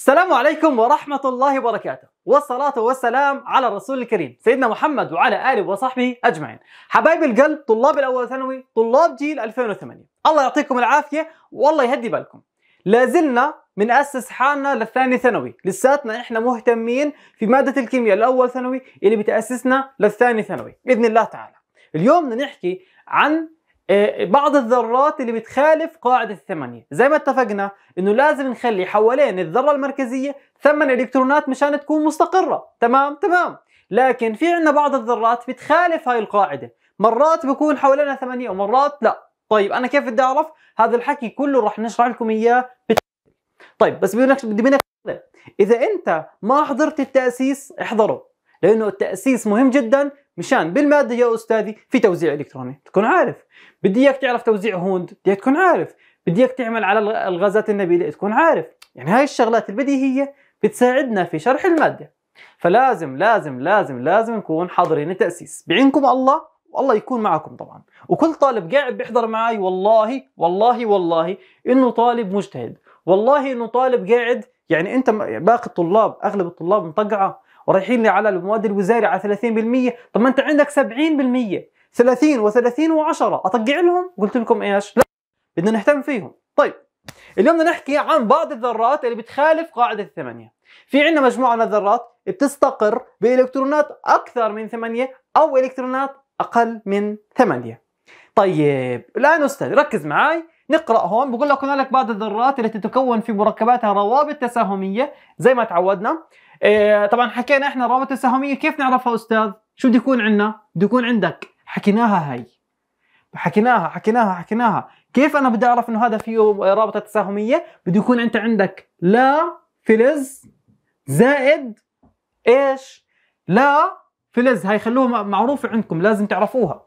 السلام عليكم ورحمة الله وبركاته والصلاة والسلام على الرسول الكريم سيدنا محمد وعلى آله وصحبه أجمعين حبايب القلب طلاب الأول ثانوي طلاب جيل 2008 الله يعطيكم العافية والله يهدي بالكم لازلنا بنأسس حالنا للثاني ثانوي لساتنا احنا مهتمين في مادة الكيمياء الأول ثانوي اللي بتأسسنا للثاني ثانوي بإذن الله تعالى اليوم بدنا نحكي عن بعض الذرات اللي بتخالف قاعدة الثمانية زي ما اتفقنا انه لازم نخلي حوالين الذرة المركزية ثمن الكترونات مشان تكون مستقرة تمام تمام لكن في عنا بعض الذرات بتخالف هاي القاعدة مرات بكون حوالينها ثمانية ومرات لا طيب انا كيف بدي اعرف هذا الحكي كله رح نشرح لكم اياه بت... طيب بس بدي منك اذا انت ما حضرت التأسيس احضره لانه التأسيس مهم جدا مشان بالماده يا استاذي في توزيع الكتروني تكون عارف بدي اياك تعرف توزيع هوند بدي تكون عارف بدي اياك تعمل على الغازات النبيله تكون عارف يعني هاي الشغلات البديهيه بتساعدنا في شرح الماده فلازم لازم لازم لازم نكون حاضرين التاسيس بعينكم الله والله يكون معكم طبعا وكل طالب قاعد بيحضر معي والله والله والله انه طالب مجتهد والله انه طالب قاعد يعني انت يعني باقي الطلاب اغلب الطلاب مطقعه ورايحين لي على المواد الوزاري على 30% طب ما انت عندك 70% 30 و30 و10 اطقع لهم قلت لكم ايش لا بدنا نهتم فيهم طيب اليوم بدنا نحكي عن بعض الذرات اللي بتخالف قاعده الثمانيه في عندنا مجموعه من الذرات بتستقر بالكترونات اكثر من ثمانيه او الكترونات اقل من ثمانيه طيب الان استاذ ركز معي نقرا هون بقول لك هنالك بعض الذرات التي تتكون في مركباتها روابط تساهميه زي ما تعودنا إيه طبعا حكينا احنا الروابط السهميه كيف نعرفها استاذ؟ شو بده يكون عندنا؟ بده يكون عندك حكيناها هي حكيناها حكيناها حكيناها كيف انا بدي اعرف انه هذا فيه رابطه تساهميه؟ بده يكون انت عندك لا فلز زائد ايش؟ لا فلز هاي خلوها معروفه عندكم لازم تعرفوها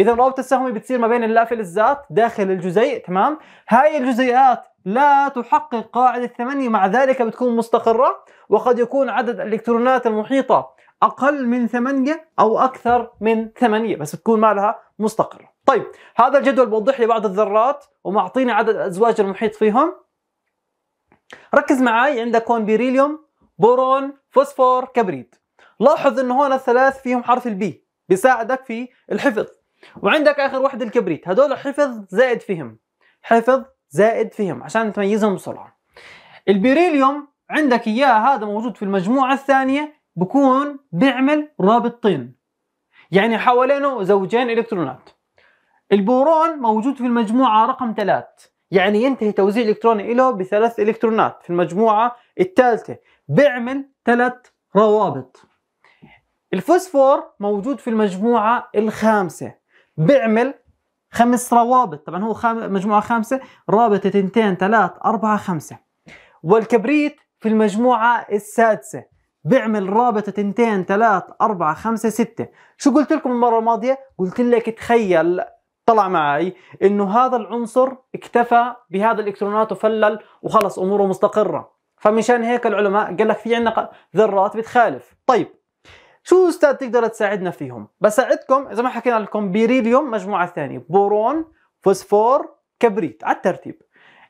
اذا الرابطه السهميه بتصير ما بين اللا فلزات داخل الجزيء تمام هاي الجزيئات لا تحقق قاعدة الثمانية مع ذلك بتكون مستقرة وقد يكون عدد الإلكترونات المحيطة أقل من ثمانية أو أكثر من ثمانية بس بتكون مالها مستقرة طيب هذا الجدول بوضح لي بعض الذرات ومعطيني عدد الأزواج المحيط فيهم ركز معي عندك هون بيريليوم بورون فوسفور كبريت لاحظ انه هون الثلاث فيهم حرف البي بيساعدك في الحفظ وعندك اخر واحد الكبريت هدول حفظ زائد فهم حفظ زائد فيهم عشان تميزهم بسرعة البيريليوم عندك إياه هذا موجود في المجموعة الثانية بكون بيعمل طين يعني حوالينه زوجين إلكترونات البورون موجود في المجموعة رقم ثلاث يعني ينتهي توزيع إلكتروني له بثلاث إلكترونات في المجموعة الثالثة بيعمل ثلاث روابط الفوسفور موجود في المجموعة الخامسة بيعمل خمس روابط طبعا هو خام... مجموعة خامسة رابطة اثنتين ثلاث أربعة خمسة والكبريت في المجموعة السادسة بيعمل رابطة اثنتين ثلاث أربعة خمسة ستة شو قلت لكم المرة الماضية؟ قلت لك تخيل طلع معي انه هذا العنصر اكتفى بهذا الالكترونات وفلل وخلص اموره مستقره فمشان هيك العلماء قال لك في عندنا ذرات بتخالف طيب شو استاذ تقدر تساعدنا فيهم بساعدكم اذا ما حكينا لكم بيريليوم مجموعه ثانيه بورون فوسفور كبريت على الترتيب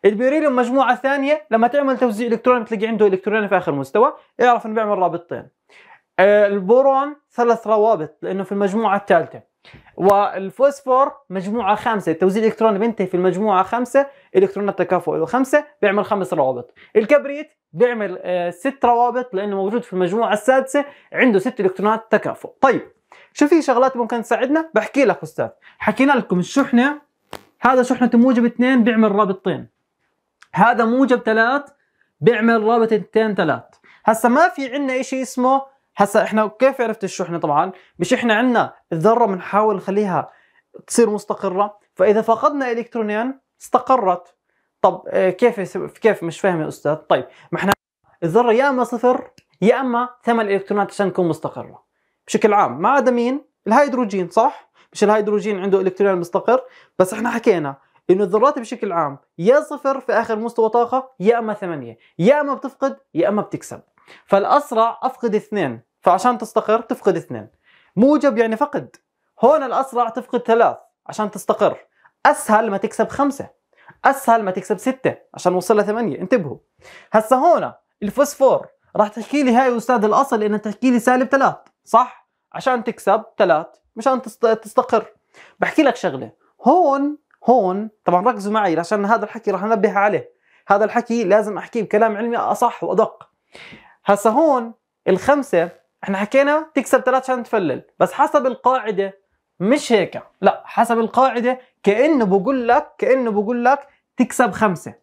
البيريليوم مجموعه ثانيه لما تعمل توزيع الكتروني بتلاقي عنده الكتروني في اخر مستوى اعرف انه بيعمل رابطتين آه، البورون ثلاث روابط لانه في المجموعه الثالثه والفوسفور مجموعه خامسه التوزيع الالكتروني بينتهي في المجموعه خمسه الكترون التكافؤ الخمسه بيعمل خمس روابط الكبريت بيعمل آه، ست روابط لانه موجود في المجموعه السادسه عنده ست الكترونات تكافؤ طيب شو في شغلات ممكن تساعدنا بحكي لك استاذ حكينا لكم الشحنه هذا شحنه موجب اثنين بيعمل رابطين هذا موجب ثلاث بيعمل رابط اثنين ثلاث هسا ما في عندنا شيء اسمه هسا احنا كيف عرفت الشحنه طبعا مش احنا عندنا الذره بنحاول نخليها تصير مستقره فاذا فقدنا الكترونين استقرت طب آه، كيف كيف مش فاهم يا استاذ طيب ما احنا الذره يا اما صفر يا اما ثمان الكترونات عشان تكون مستقره بشكل عام ما عدا مين الهيدروجين صح مش الهيدروجين عنده الكترون مستقر بس احنا حكينا انه الذرات بشكل عام يا صفر في اخر مستوى طاقه يا اما ثمانية يا اما بتفقد يا اما بتكسب فالاسرع افقد اثنين فعشان تستقر تفقد اثنين موجب يعني فقد هون الاسرع تفقد ثلاث عشان تستقر اسهل ما تكسب خمسه اسهل ما تكسب سته عشان نوصل لثمانيه انتبهوا هسا هون الفوسفور راح تحكي لي هاي استاذ الاصل انك تحكي لي سالب ثلاث صح عشان تكسب ثلاث مشان تستقر بحكي لك شغله هون هون طبعا ركزوا معي عشان هذا الحكي راح انبه عليه هذا الحكي لازم احكيه بكلام علمي اصح وادق هسا هون الخمسه احنا حكينا تكسب ثلاث عشان تفلل بس حسب القاعده مش هيك لا حسب القاعده كانه بقول لك كانه بقول لك تكسب خمسه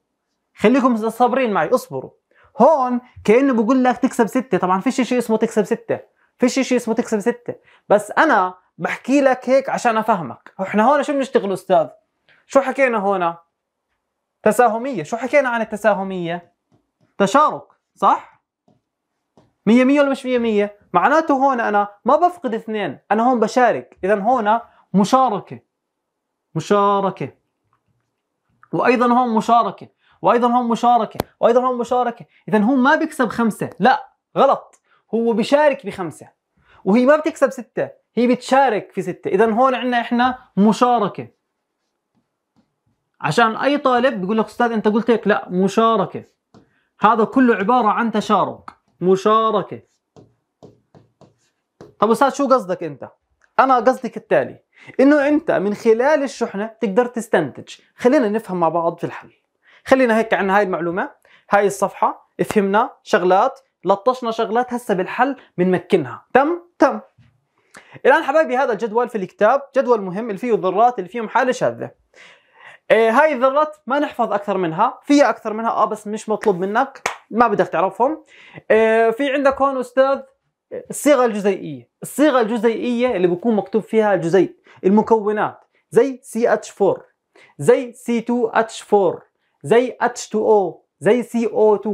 خليكم صابرين معي اصبروا هون كانه بقول لك تكسب سته طبعا فيش شيء اسمه تكسب سته فيش شيء اسمه تكسب سته بس انا بحكي لك هيك عشان افهمك احنا هون شو بنشتغل استاذ شو حكينا هون تساهميه شو حكينا عن التساهميه تشارك صح مية مية ولا مش مية مية معناته هون انا ما بفقد اثنين انا هون بشارك اذا هون مشاركه مشاركه وايضا هون مشاركه وايضا هون مشاركه وايضا هون مشاركه اذا هو ما بيكسب خمسه لا غلط هو بيشارك بخمسه وهي ما بتكسب سته هي بتشارك في سته اذا هون عندنا احنا مشاركه عشان اي طالب بيقول لك استاذ انت قلت هيك لا مشاركه هذا كله عباره عن تشارك مشاركه طب استاذ شو قصدك انت انا قصدي كالتالي انه انت من خلال الشحنه تقدر تستنتج خلينا نفهم مع بعض في الحل خلينا هيك عن هاي المعلومه هاي الصفحه فهمنا شغلات لطشنا شغلات هسه بالحل بنمكنها تم تم الان حبايبي هذا الجدول في الكتاب جدول مهم اللي فيه ذرات اللي فيهم حاله شاذه إيه هاي الذرات ما نحفظ اكثر منها فيها اكثر منها اه بس مش مطلوب منك ما بدك تعرفهم إيه في عندك هون استاذ الصيغه الجزيئيه الصيغه الجزيئيه اللي بيكون مكتوب فيها الجزيء المكونات زي CH4 زي C2H4 زي H2O زي CO2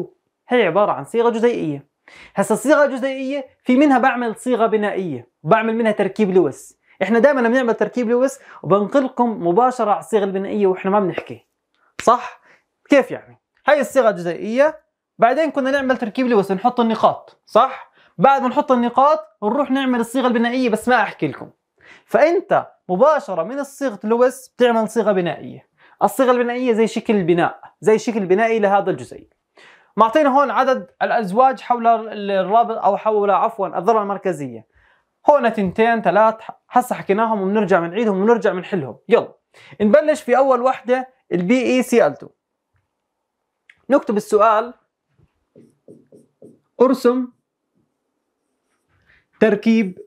هي عباره عن صيغه جزيئيه هسا الصيغه الجزيئيه في منها بعمل صيغه بنائيه بعمل منها تركيب لويس احنا دائما بنعمل تركيب لويس وبنقلكم مباشره على الصيغه البنائيه واحنا ما بنحكي صح كيف يعني هاي الصيغه الجزيئيه بعدين كنا نعمل تركيب لويس نحط النقاط صح بعد ما نحط النقاط نروح نعمل الصيغه البنائيه بس ما احكي لكم فانت مباشره من صيغه لويس بتعمل صيغه بنائيه الصيغه البنائيه زي شكل البناء زي شكل بنائي لهذا الجزيء معطينا هون عدد الازواج حول الرابط او حول عفوا الذره المركزيه هون تنتين ثلاث هسه حكيناهم وبنرجع بنعيدهم وبنرجع بنحلهم يلا نبلش في اول وحده البي اي سي ال 2 e نكتب السؤال ارسم تركيب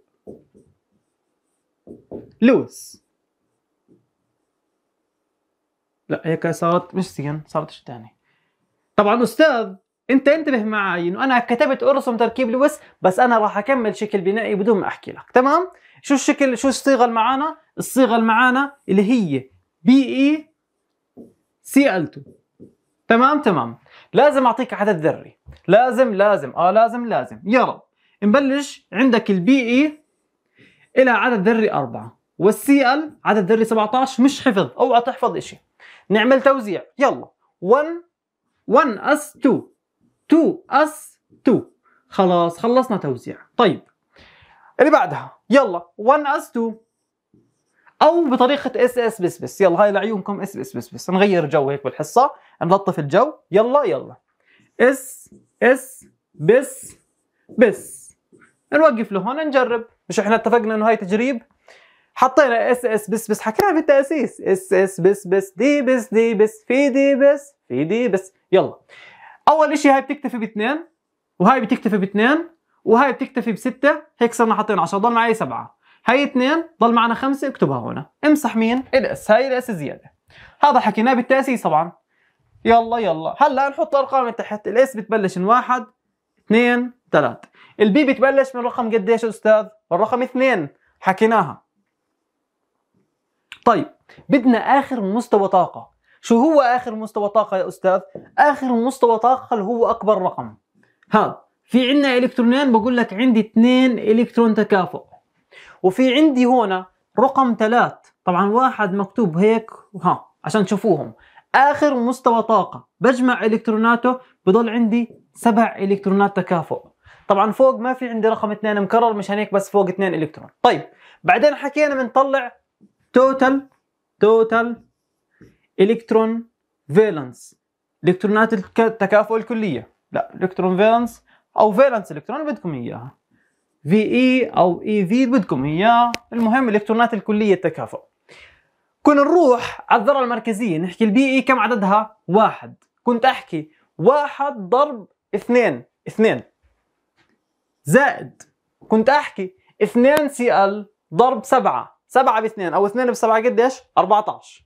لويس لا هيك صارت مش سين صارت شيء ثاني طبعا استاذ انت انتبه معي انه انا كتبت ارسم تركيب لويس بس انا راح اكمل شكل بنائي بدون ما احكي لك تمام شو الشكل شو الصيغه اللي معانا الصيغه اللي معانا اللي هي بي اي سي ال 2 تمام تمام لازم اعطيك عدد ذري لازم لازم اه لازم لازم يلا نبلش عندك البي اي e إلى عدد ذري 4 والسي ال عدد ذري 17 مش حفظ اوعى تحفظ شيء نعمل توزيع يلا 1 1 اس 2 2 اس 2 خلاص خلصنا توزيع طيب اللي بعدها يلا 1 اس 2 او بطريقه اس اس بس بس يلا هاي لعيونكم اس اس بس بس نغير جو هيك بالحصه نلطف الجو يلا يلا اس اس بس بس نوقف لهون نجرب مش احنا اتفقنا انه هاي تجريب حطينا اس اس بس بس حكينا في التاسيس اس اس بس بس دي بس دي بس في دي بس في دي بس يلا اول شيء هاي بتكتفي باثنين وهاي بتكتفي باثنين وهاي بتكتفي بستة هيك صرنا حاطين 10 ضل معي سبعة هاي اثنين ضل معنا خمسة اكتبها هنا امسح مين الاس هاي الاس زيادة هذا حكيناه بالتأسيس طبعا يلا يلا هلا نحط ارقام تحت الاس بتبلش من واحد اثنين ثلاثة البي بتبلش من رقم قديش يا استاذ؟ من رقم اثنين حكيناها طيب بدنا اخر مستوى طاقه شو هو اخر مستوى طاقه يا استاذ؟ اخر مستوى طاقه اللي هو اكبر رقم ها في عندنا الكترونين بقول لك عندي اثنين الكترون تكافؤ وفي عندي هنا رقم ثلاث طبعا واحد مكتوب هيك ها عشان تشوفوهم اخر مستوى طاقه بجمع الكتروناته بضل عندي سبع الكترونات تكافؤ طبعا فوق ما في عندي رقم 2 مكرر مشان هيك بس فوق 2 الكترون طيب بعدين حكينا بنطلع توتال توتال الكترون فيلنس الكترونات التكافؤ الكليه لا الكترون فيلنس او فيلنس الكترون بدكم اياها في اي e او اي e في بدكم اياها المهم الالكترونات الكليه التكافؤ كنا نروح على الذره المركزيه نحكي البي اي e كم عددها واحد كنت احكي واحد ضرب اثنين اثنين زائد كنت احكي 2 سي ال ضرب 7 7 ب 2 او 2 ب 7 قديش 14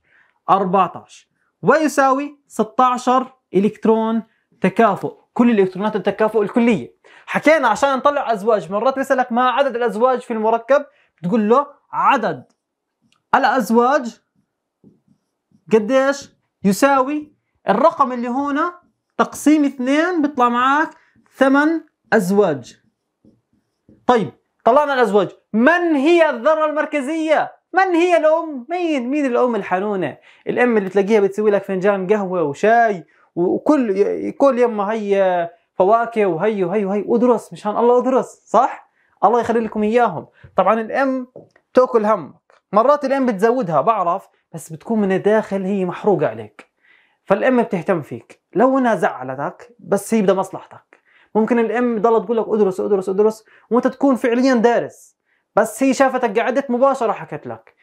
14 ويساوي 16 الكترون تكافؤ كل الالكترونات التكافؤ الكليه حكينا عشان نطلع ازواج مرات بيسالك ما عدد الازواج في المركب بتقول له عدد الازواج قديش يساوي الرقم اللي هنا تقسيم 2 بيطلع معك 8 ازواج طيب طلعنا الأزواج من هي الذرة المركزية؟ من هي الأم؟ مين؟ مين الأم الحنونة؟ الأم اللي تلاقيها بتسوي لك فنجان قهوة وشاي وكل كل يما هي فواكه وهي وهي وهي ادرس مشان الله ادرس صح؟ الله يخلي لكم اياهم، طبعا الام تاكل همك، مرات الام بتزودها بعرف بس بتكون من الداخل هي محروقه عليك. فالام بتهتم فيك، لو انها زعلتك بس هي بدها مصلحتك. ممكن الام ضلت تقول لك ادرس ادرس ادرس وانت تكون فعليا دارس بس هي شافتك قعدت مباشره حكت لك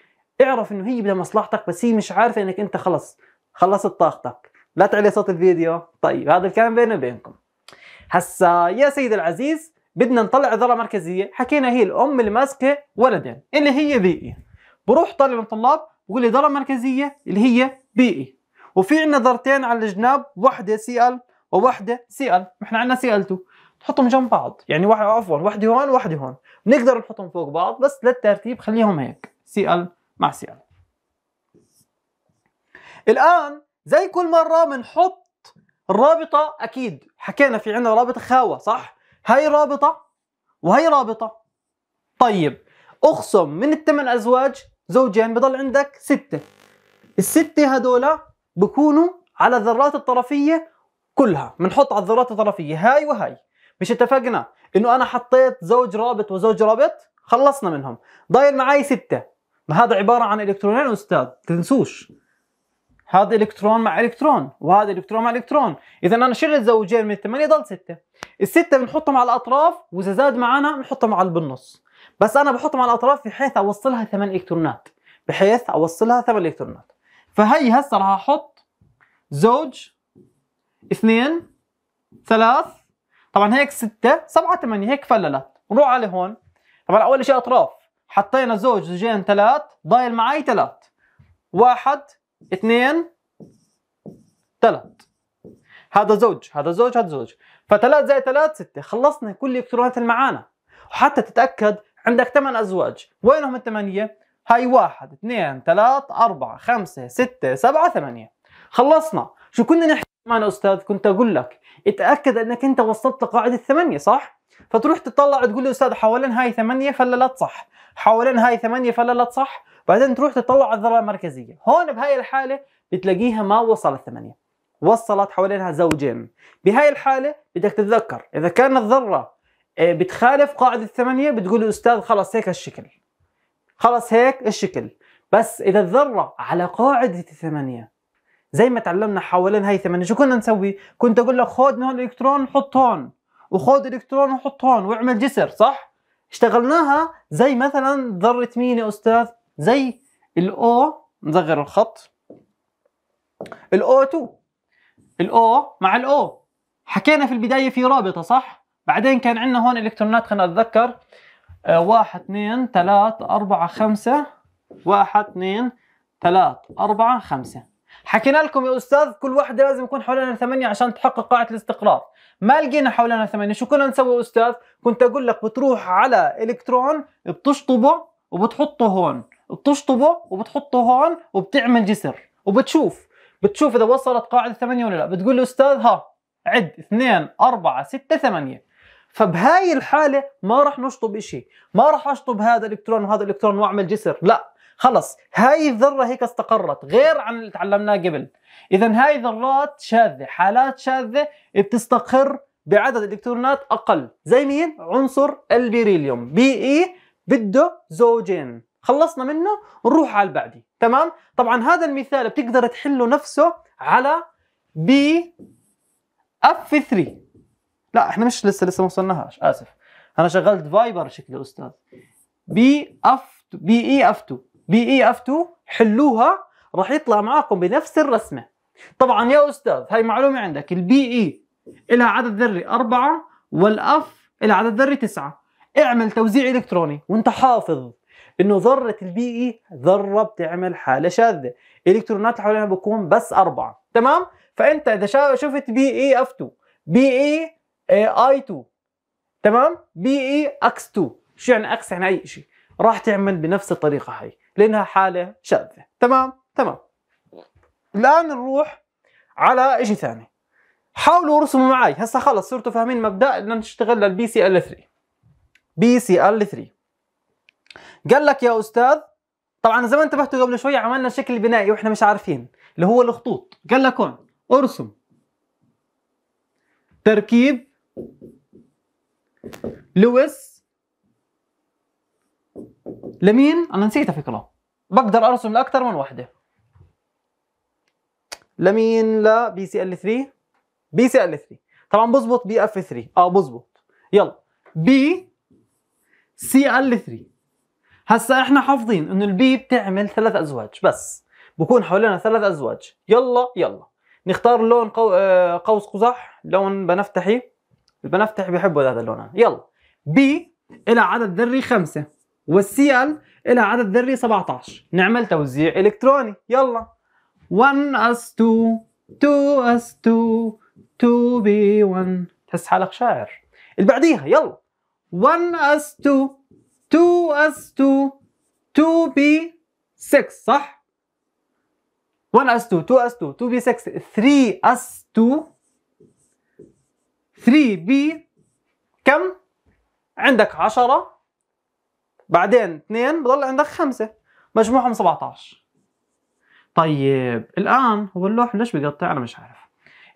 اعرف انه هي بدها مصلحتك بس هي مش عارفه انك انت خلص خلصت طاقتك لا تعلي صوت الفيديو طيب هذا الكلام بيني وبينكم هسا يا سيد العزيز بدنا نطلع ذره مركزيه حكينا هي الام اللي ماسكه ولدين اللي هي بيئي بروح طالب من الطلاب بقول لي ذره مركزيه اللي هي بيئي وفي عندنا ذرتين على الجناب واحده سي ال ووحده سي ال احنا عندنا سي ال 2 تحطهم جنب بعض يعني واحد عفوا وحده هون وحده هون بنقدر نحطهم فوق بعض بس للترتيب خليهم هيك سي ال مع سي ال الان زي كل مره بنحط الرابطه اكيد حكينا في عندنا رابطه خاوه صح هاي رابطه وهي رابطه طيب اخصم من الثمان ازواج زوجين بضل عندك سته السته هدول بكونوا على الذرات الطرفيه كلها بنحط على الذرات الطرفيه هاي وهاي مش اتفقنا انه انا حطيت زوج رابط وزوج رابط خلصنا منهم ضايل معي ستة ما هذا عباره عن الكترونين استاذ تنسوش هذا الكترون مع الكترون وهذا الكترون مع الكترون اذا انا شلت زوجين من الثمانيه ضل سته السته بنحطهم على الاطراف واذا زاد معنا بنحطهم على بالنص بس انا بحطهم على الاطراف بحيث اوصلها ثمان الكترونات بحيث اوصلها ثمان الكترونات فهي هسه راح احط زوج اثنين ثلاث طبعا هيك ستة سبعة ثمانية هيك فللت نروح على هون طبعا أول شيء أطراف حطينا زوج زوجين ثلاث ضايل معي ثلاث واحد اثنين ثلاث هذا زوج هذا زوج هذا زوج فثلاث زائد ثلاث ستة خلصنا كل الإلكترونات اللي معانا وحتى تتأكد عندك ثمان أزواج وينهم الثمانية؟ هاي واحد اثنين ثلاث أربعة خمسة ستة سبعة ثمانية خلصنا شو كنا نحكي معنى استاذ كنت اقول لك اتاكد انك انت وصلت لقاعده الثمانيه صح فتروح تطلع تقول له استاذ حوالين هاي ثمانية فلا لا تصح حوالين هاي ثمانية فلا لا تصح بعدين تروح تطلع على الذرة المركزية هون بهاي الحالة بتلاقيها ما وصلت ثمانية وصلت حوالينها زوجين بهاي الحالة بدك تتذكر إذا كان الذرة آه، بتخالف قاعدة الثمانية بتقول له أستاذ خلص هيك الشكل خلص هيك الشكل بس إذا الذرة على قاعدة الثمانية زي ما تعلمنا حوالين هيثم شو كنا نسوي؟ كنت اقول لك خذ من هون الكترون وحط هون وخذ الكترون وحط هون واعمل جسر صح؟ اشتغلناها زي مثلا ذرة مين يا استاذ؟ زي الاو نصغر الخط الاو 2 الاو مع الاو حكينا في البداية في رابطة صح؟ بعدين كان عندنا هون الكترونات خلينا اتذكر آه واحد اثنين ثلاث أربعة خمسة واحد اثنين ثلاث أربعة خمسة حكينا لكم يا استاذ كل وحده لازم يكون حوالينا ثمانيه عشان تحقق قاعده الاستقرار ما لقينا حوالينا ثمانيه شو كنا نسوي يا استاذ كنت اقول لك بتروح على الكترون بتشطبه وبتحطه هون بتشطبه وبتحطه هون وبتعمل جسر وبتشوف بتشوف اذا وصلت قاعده ثمانيه ولا لا بتقول له استاذ ها عد اثنين أربعة ستة ثمانية فبهاي الحالة ما راح نشطب إشي ما راح أشطب هذا الإلكترون وهذا الإلكترون وأعمل جسر لا خلص هاي الذره هيك استقرت غير عن اللي تعلمناه قبل اذا هاي ذرات شاذه حالات شاذه بتستقر بعدد الكترونات اقل زي مين عنصر البيريليوم بي اي e بده زوجين خلصنا منه نروح على البعدي تمام طبعا هذا المثال بتقدر تحله نفسه على بي اف 3 لا احنا مش لسه لسه ما وصلناهاش اسف انا شغلت فايبر شكلي استاذ بي اف بي اي اف 2 بي اي اف 2 حلوها راح يطلع معاكم بنفس الرسمه طبعا يا استاذ هاي معلومه عندك البي e اي لها عدد ذري أربعة والاف لها عدد ذري تسعة اعمل توزيع الكتروني وانت حافظ انه ذره البي اي e ذره بتعمل حاله شاذه الالكترونات اللي حواليها بكون بس أربعة تمام فانت اذا شفت بي اي اف 2 بي اي اي 2 تمام بي اي اكس 2 شو يعني اكس يعني اي شيء راح تعمل بنفس الطريقه هاي لانها حاله شاذه تمام تمام الان نروح على شيء ثاني حاولوا رسموا معي هسه خلص صرتوا فاهمين مبدا بدنا نشتغل للبي سي ال 3 بي سي ال 3 قال لك يا استاذ طبعا زي ما انتبهتوا قبل شوي عملنا شكل بنائي واحنا مش عارفين اللي هو الخطوط قال لك هون ارسم تركيب لويس لمين؟ انا نسيت فكره بقدر ارسم لاكثر من وحده لمين لا بي سي ال 3 بي سي ال 3 طبعا بظبط بي اف 3 اه بظبط يلا بي سي ال 3 هسا احنا حافظين انه البي بتعمل ثلاث ازواج بس بكون حوالينا ثلاث ازواج يلا يلا نختار لون قو... آه، قوس قزح لون بنفتحي البنفتحي بيحبوا هذا اللون يلا بي إلى عدد ذري خمسة والسيال لها عدد ذري 17 نعمل توزيع الكتروني يلا 1 اس 2 2 اس 2 2 بي 1 تحس حالك شاعر اللي بعديها يلا 1 اس 2 2 اس 2 2 بي 6 صح 1 اس 2 2 اس 2 2 بي 6 3 اس 2 3 بي كم عندك 10 بعدين اثنين بضل عندك خمسة مجموعهم 17 طيب الان هو اللوح ليش بيقطع انا مش عارف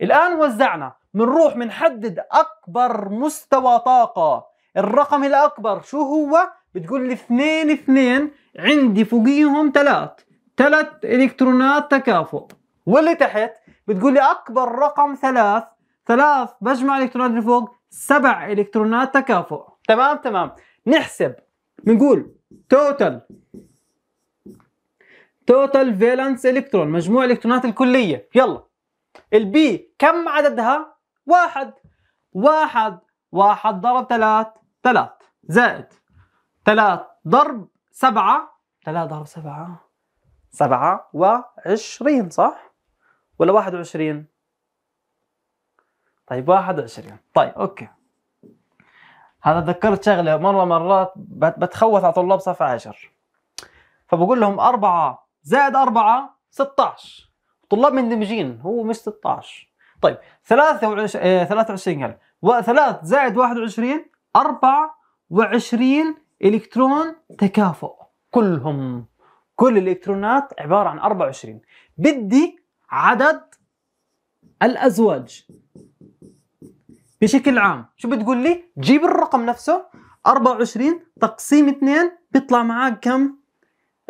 الان وزعنا بنروح بنحدد اكبر مستوى طاقه الرقم الاكبر شو هو بتقول لي اثنين اثنين عندي فوقيهم ثلاث ثلاث الكترونات تكافؤ واللي تحت بتقول لي اكبر رقم ثلاث ثلاث بجمع الكترونات اللي فوق سبع الكترونات تكافؤ تمام تمام نحسب بنقول توتال توتال فالنس الكترون مجموع الالكترونات الكليه يلا البي كم عددها واحد واحد واحد ضرب ثلاث ثلاث زائد ثلاث ضرب سبعة ثلاث ضرب سبعة سبعة وعشرين صح ولا واحد وعشرين طيب واحد وعشرين طيب أوكي هذا ذكرت شغله مره مرات بتخوت على طلاب صف 10 فبقول لهم أربعة زائد أربعة 16 طلاب مندمجين هو مش 16 طيب 23 23 آه، قال و3 زائد 21 24 الكترون تكافؤ كلهم كل الالكترونات عباره عن 24 بدي عدد الازواج بشكل عام شو بتقول لي جيب الرقم نفسه 24 تقسيم 2 بيطلع معك كم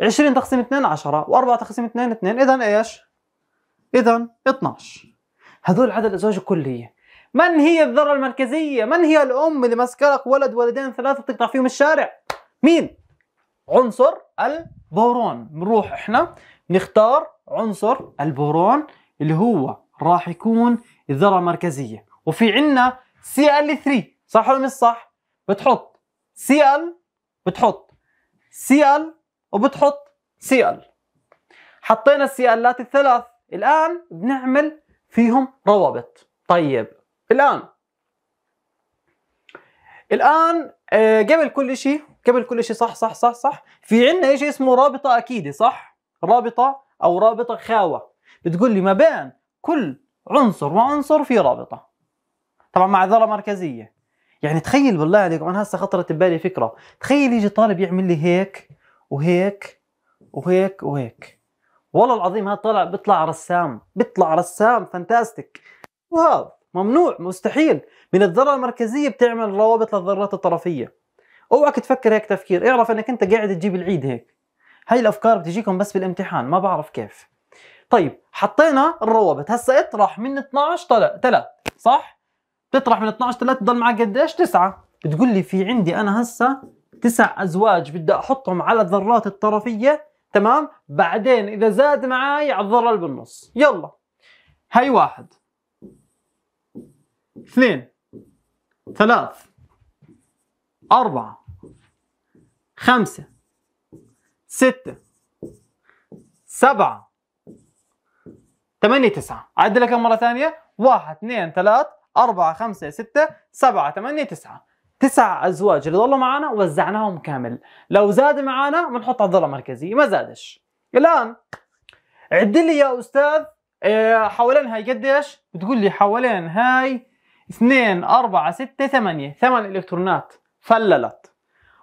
20 تقسيم 2 10 و4 تقسيم 2 2 اذا ايش اذا 12 هذول عدد الازواج الكليه من هي الذره المركزيه من هي الام اللي ماسكه لك ولد ولدين ثلاثه بتقطع فيهم الشارع مين عنصر البورون بنروح احنا نختار عنصر البورون اللي هو راح يكون الذره المركزيه وفي عنا سي ال 3 صح ولا مش صح؟ بتحط سي ال بتحط سي ال وبتحط سي ال حطينا السي الات الثلاث الان بنعمل فيهم روابط طيب الان الان آه، قبل كل شيء قبل كل شيء صح صح صح صح في عنا شيء اسمه رابطه اكيده صح رابطه او رابطه خاوه بتقول لي ما بين كل عنصر وعنصر في رابطه طبعا مع ذرة مركزيه يعني تخيل بالله عليكم انا هسه خطرت ببالي فكره تخيل يجي طالب يعمل لي هيك وهيك وهيك وهيك والله العظيم هذا طلع بيطلع رسام بيطلع رسام فانتاستيك وهذا ممنوع مستحيل من الذره المركزيه بتعمل روابط للذرات الطرفيه اوعك تفكر هيك تفكير اعرف انك انت قاعد تجيب العيد هيك هاي الافكار بتجيكم بس بالامتحان ما بعرف كيف طيب حطينا الروابط هسا اطرح من 12 طلع 3 صح بتطرح من 12 3 تضل معك قديش؟ تسعة بتقول لي في عندي انا هسه تسع ازواج بدي احطهم على الذرات الطرفيه تمام؟ بعدين اذا زاد معي على الذره اللي بالنص يلا هي واحد اثنين ثلاث أربعة خمسة ستة سبعة ثمانية تسعة عدلها كم مرة ثانية واحد اثنين ثلاث 4 5 6 7 8 9 تسع ازواج اللي ضلوا معنا وزعناهم كامل لو زاد معنا بنحط على الظله المركزي ما زادش الان عد لي يا استاذ آه، حوالين هاي قديش بتقول لي حوالين هاي 2 4 6 8 8 الكترونات فللت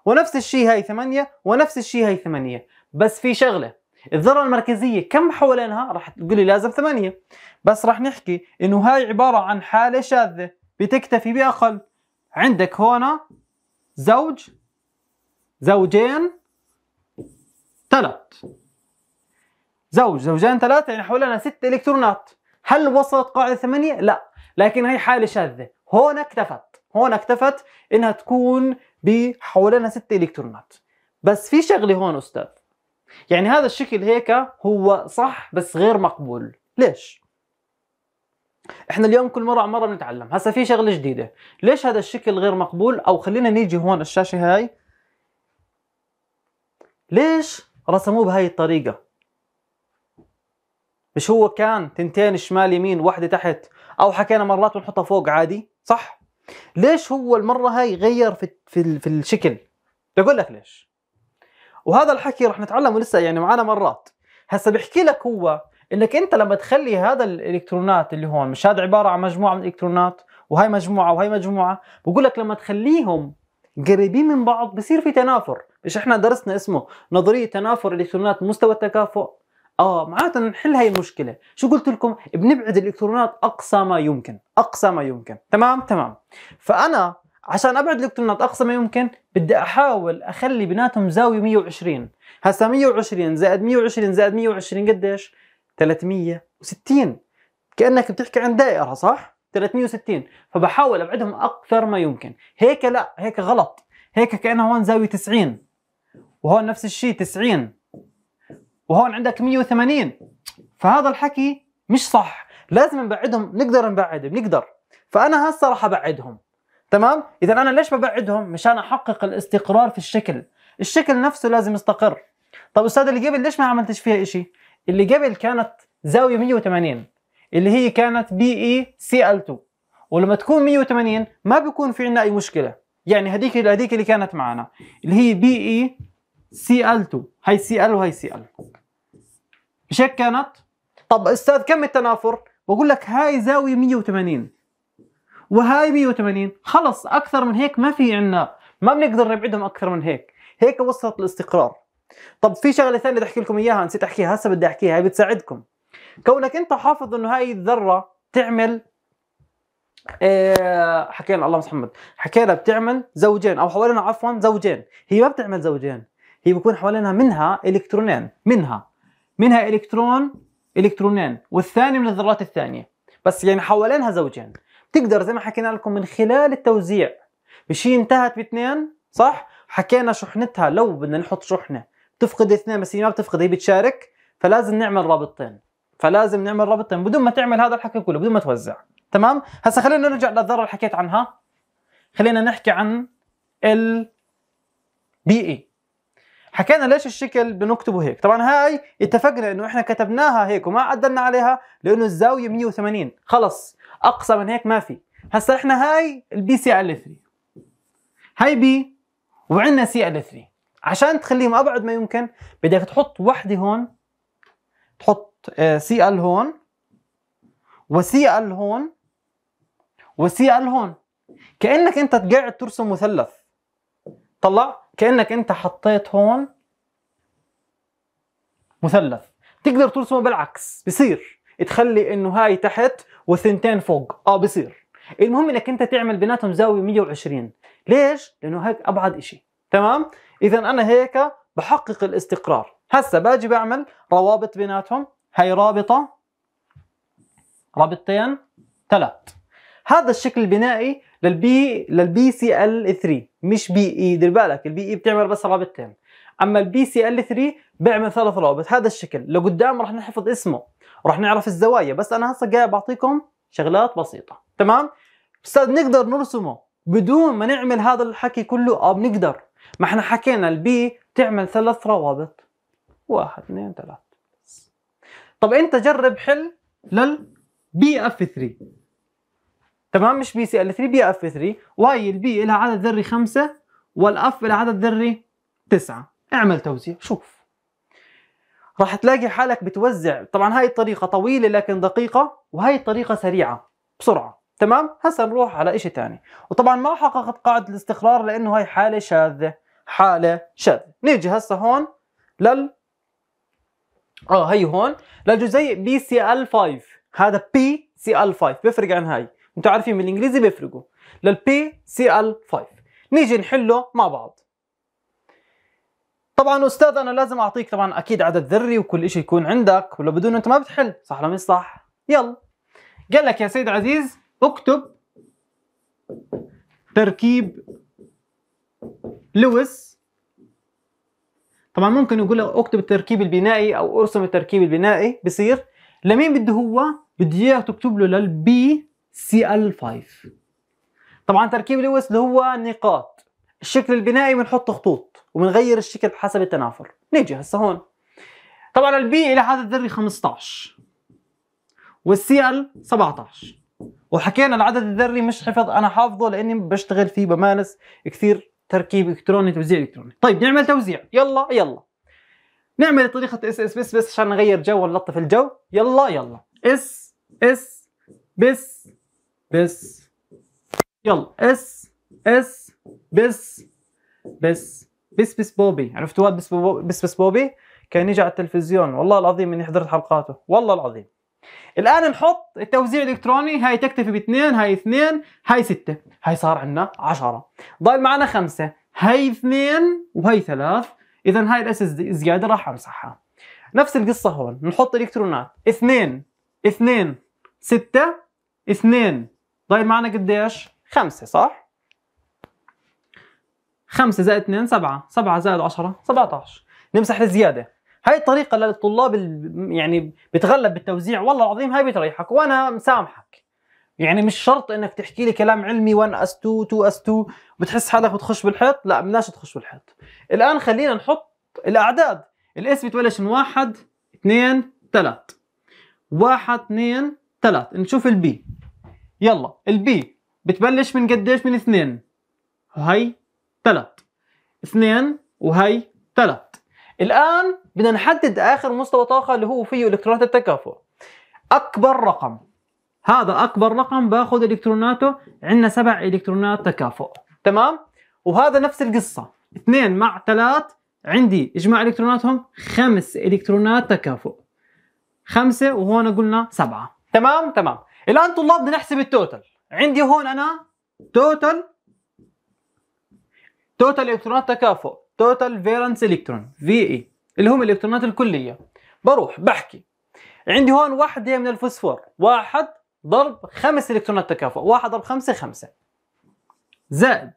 ونفس الشيء هاي 8 ونفس الشيء هاي 8 بس في شغله الذره المركزيه كم حوالينها راح تقول لي لازم ثمانية بس راح نحكي انه هاي عباره عن حاله شاذه بتكتفي باقل عندك هون زوج زوجين ثلاث زوج زوجين ثلاث يعني حولنا ست إلكترونات هل وصلت قاعدة ثمانية؟ لا لكن هي حالة شاذة هون اكتفت هون اكتفت إنها تكون بحولنا ست إلكترونات بس في شغلة هون أستاذ يعني هذا الشكل هيك هو صح بس غير مقبول ليش احنا اليوم كل مره مره بنتعلم هسا في شغله جديده ليش هذا الشكل غير مقبول او خلينا نيجي هون الشاشه هاي ليش رسموه بهاي الطريقه مش هو كان تنتين شمال يمين واحده تحت او حكينا مرات بنحطها فوق عادي صح ليش هو المره هاي غير في في, في الشكل بقول لك ليش وهذا الحكي رح نتعلمه لسه يعني معنا مرات هسا بحكي لك هو انك انت لما تخلي هذا الالكترونات اللي هون مش هذا عباره عن مجموعه من الالكترونات وهي مجموعه وهي مجموعه بقول لك لما تخليهم قريبين من بعض بصير في تنافر مش احنا درسنا اسمه نظريه تنافر الالكترونات مستوى التكافؤ اه معناتها نحل هاي المشكله شو قلت لكم بنبعد الالكترونات اقصى ما يمكن اقصى ما يمكن تمام تمام فانا عشان ابعد الالكترونات اقصى ما يمكن بدي احاول اخلي بيناتهم زاويه 120 هسا 120 زائد 120 زائد 120 قديش 360 كانك بتحكي عن دائره صح 360 فبحاول ابعدهم اكثر ما يمكن هيك لا هيك غلط هيك كانها هون زاويه 90 وهون نفس الشيء 90 وهون عندك 180 فهذا الحكي مش صح لازم نبعدهم نقدر نبعد بنقدر فانا هسه راح ابعدهم تمام اذا انا ليش ببعدهم مشان احقق الاستقرار في الشكل الشكل نفسه لازم يستقر طب استاذ اللي قبل ليش ما عملتش فيها شيء اللي قبل كانت زاويه 180 اللي هي كانت بي اي سي ال 2 ولما تكون 180 ما بيكون في عندنا اي مشكله يعني هذيك هذيك اللي كانت معنا اللي هي بي اي سي ال 2 هي سي ال وهي سي ال مش هيك كانت طب استاذ كم التنافر بقول لك هاي زاويه 180 وهاي 180 خلص اكثر من هيك ما في عنا ما بنقدر نبعدهم اكثر من هيك هيك وصلت الاستقرار طب في شغله ثانيه بدي احكي لكم اياها نسيت احكيها هسه بدي احكيها هاي بتساعدكم كونك انت حافظ انه هاي الذره تعمل إيه حكينا الله محمد حكينا بتعمل زوجين او حوالينا عفوا زوجين هي ما بتعمل زوجين هي بكون حوالينها منها الكترونين منها منها الكترون الكترونين والثاني من الذرات الثانيه بس يعني حوالينها زوجين تقدر زي ما حكينا لكم من خلال التوزيع بشي انتهت باثنين صح حكينا شحنتها لو بدنا نحط شحنه بتفقد اثنين بس هي ما بتفقد هي بتشارك فلازم نعمل رابطتين فلازم نعمل رابطتين بدون ما تعمل هذا الحكي كله بدون ما توزع تمام هسا خلينا نرجع للذره اللي حكيت عنها خلينا نحكي عن ال بي اي e. حكينا ليش الشكل بنكتبه هيك طبعا هاي اتفقنا انه احنا كتبناها هيك وما عدلنا عليها لانه الزاويه 180 خلص اقصى من هيك ما في هسا احنا هاي البي سي على 3 هاي بي وعندنا سي على 3 عشان تخليهم ابعد ما يمكن بدك تحط وحده هون تحط سي آه، ال هون وسي ال هون وسي ال هون كانك انت قاعد ترسم مثلث طلع كانك انت حطيت هون مثلث تقدر ترسمه بالعكس بصير تخلي انه هاي تحت وثنتين فوق اه بصير المهم انك انت تعمل بيناتهم زاويه 120 ليش لانه هيك ابعد شيء تمام اذا انا هيك بحقق الاستقرار هسه باجي بعمل روابط بيناتهم هي رابطه رابطتين ثلاث هذا الشكل البنائي للبي للبي سي ال 3 مش بي اي e. دير بالك البي اي e بتعمل بس رابطتين اما البي سي ال 3 بيعمل ثلاث روابط هذا الشكل لقدام راح نحفظ اسمه وراح نعرف الزوايا بس انا هسه قاعد بعطيكم شغلات بسيطه تمام استاذ نقدر نرسمه بدون ما نعمل هذا الحكي كله اه بنقدر ما احنا حكينا البي تعمل ثلاث روابط واحد اثنين ثلاث طب انت جرب حل لل بي اف 3 تمام مش بي سي ال 3 بي اف 3 واي البي لها عدد ذري خمسه والاف لها عدد ذري تسعه اعمل توزيع شوف راح تلاقي حالك بتوزع طبعا هاي الطريقة طويلة لكن دقيقة وهاي الطريقة سريعة بسرعة تمام هسا نروح على شيء ثاني وطبعا ما حققت قاعدة الاستقرار لأنه هاي حالة شاذة حالة شاذة نيجي هسا هون لل اه هي هون للجزيء بي سي ال 5 هذا بي سي ال 5 بيفرق عن هاي انتم عارفين بالانجليزي بيفرقوا للبي سي ال 5 نيجي نحله مع بعض طبعا استاذ انا لازم اعطيك طبعا اكيد عدد ذري وكل شيء يكون عندك ولا بدون انت ما بتحل صح ولا مش صح يلا قال لك يا سيد عزيز اكتب تركيب لويس طبعا ممكن يقول لك اكتب التركيب البنائي او ارسم التركيب البنائي بصير لمين بده هو بده اياه تكتب له للبي سي ال 5 طبعا تركيب لويس اللي هو نقاط الشكل البنائي بنحط خطوط وبنغير الشكل حسب التنافر نيجي هسه هون طبعا البي الى هذا الذري 15 والسي ال 17 وحكينا العدد الذري مش حفظ انا حافظه لاني بشتغل فيه بمارس كثير تركيب الكتروني توزيع الكتروني طيب نعمل توزيع يلا يلا نعمل طريقه اس اس بس بس عشان نغير جو ونلطف الجو يلا يلا اس اس بس بس يلا اس اس بس بس بس بس بوبي عرفتوا بس بس بس بوبي كان يجي على التلفزيون والله العظيم اني حضرت حلقاته والله العظيم الان نحط التوزيع الالكتروني هاي تكتفي باثنين هاي اثنين هاي ستة هاي صار عندنا عشرة ضايل معنا خمسة هاي اثنين وهي ثلاث اذا هاي الاس زيادة راح امسحها نفس القصة هون نحط الكترونات اثنين اثنين ستة اثنين ضايل معنا قديش خمسة صح 5 زائد 2 7 7 زائد 10 17 نمسح الزياده هاي الطريقه اللي يعني بتغلب بالتوزيع والله العظيم هاي بتريحك وانا مسامحك يعني مش شرط انك تحكي لي كلام علمي 1 اس 2 2 اس 2 بتحس حالك بتخش بالحيط لا بدناش تخش بالحيط الان خلينا نحط الاعداد الاس بتبلش من 1 2 3 1 2 3 نشوف البي يلا البي بتبلش من قديش من 2 وهي 3 2 وهي 3 الآن بدنا نحدد آخر مستوى طاقة اللي هو فيه إلكترونات التكافؤ أكبر رقم هذا أكبر رقم باخذ إلكتروناته عندنا سبع إلكترونات تكافؤ تمام وهذا نفس القصة 2 مع 3 عندي اجمع إلكتروناتهم خمس إلكترونات تكافؤ خمسة وهون قلنا سبعة تمام تمام الآن طلاب بدنا نحسب التوتل عندي هون أنا توتل توتال الكترونات تكافؤ توتال فيرنس الكترون في اي اللي هم الالكترونات الكليه بروح بحكي عندي هون وحده من الفوسفور واحد ضرب خمس الكترونات تكافؤ واحد ضرب خمسة خمسة زائد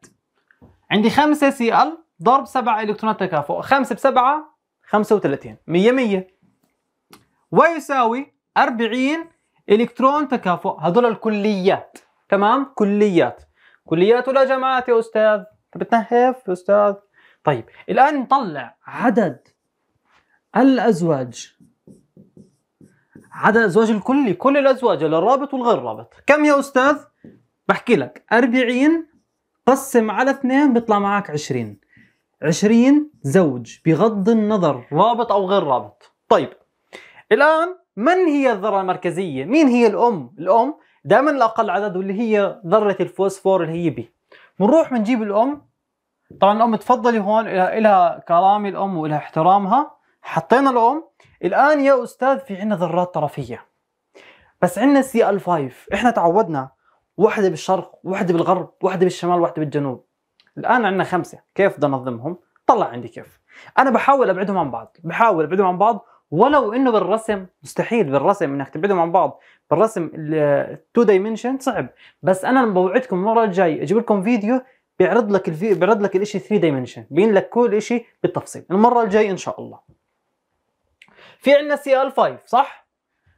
عندي خمسة سي ال ضرب سبعة الكترونات تكافؤ خمسة بسبعة خمسة وثلاثين مية مية ويساوي أربعين الكترون تكافؤ هذول الكليات تمام كليات كليات ولا جماعات يا أستاذ انت بتنهف يا استاذ طيب الان نطلع عدد الازواج عدد الازواج الكلي كل الازواج الرابط والغير رابط كم يا استاذ بحكي لك 40 قسم على اثنين بيطلع معك 20 20 زوج بغض النظر رابط او غير رابط طيب الان من هي الذره المركزيه مين هي الام الام دائما الاقل عدد واللي هي ذره الفوسفور اللي هي بي بنروح بنجيب الام طبعا الام تفضلي هون لها كرامه الام ولها احترامها حطينا الام الان يا استاذ في عندنا ذرات طرفيه بس عندنا سي ال 5 احنا تعودنا واحده بالشرق واحده بالغرب واحده بالشمال واحده بالجنوب الان عندنا خمسه كيف بدنا ننظمهم طلع عندي كيف انا بحاول ابعدهم عن بعض بحاول ابعدهم عن بعض ولو انه بالرسم مستحيل بالرسم انك تبعدهم عن بعض بالرسم التو دايمنشن صعب بس انا بوعدكم المره الجاي اجيب لكم فيديو بيعرض لك الفي... بيعرض لك الشيء 3 دايمنشن بين لك كل شيء بالتفصيل المره الجاي ان شاء الله في عندنا سي ال 5 صح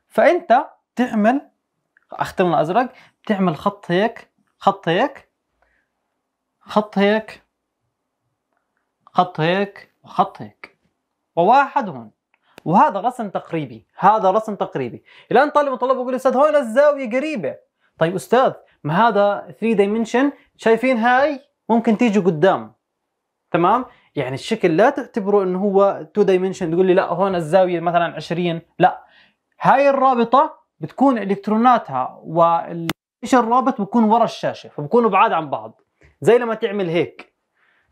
فانت تعمل اخترنا ازرق بتعمل خط هيك خط هيك خط هيك خط هيك وخط هيك وواحد هون وهذا رسم تقريبي هذا رسم تقريبي الان طالب من يقول استاذ هون الزاويه قريبه طيب استاذ ما هذا 3 دايمنشن شايفين هاي ممكن تيجي قدام تمام يعني الشكل لا تعتبره انه هو 2 دايمنشن تقول لي لا هون الزاويه مثلا 20 لا هاي الرابطه بتكون الكتروناتها وايش الرابط بكون ورا الشاشه فبكونوا بعاد عن بعض زي لما تعمل هيك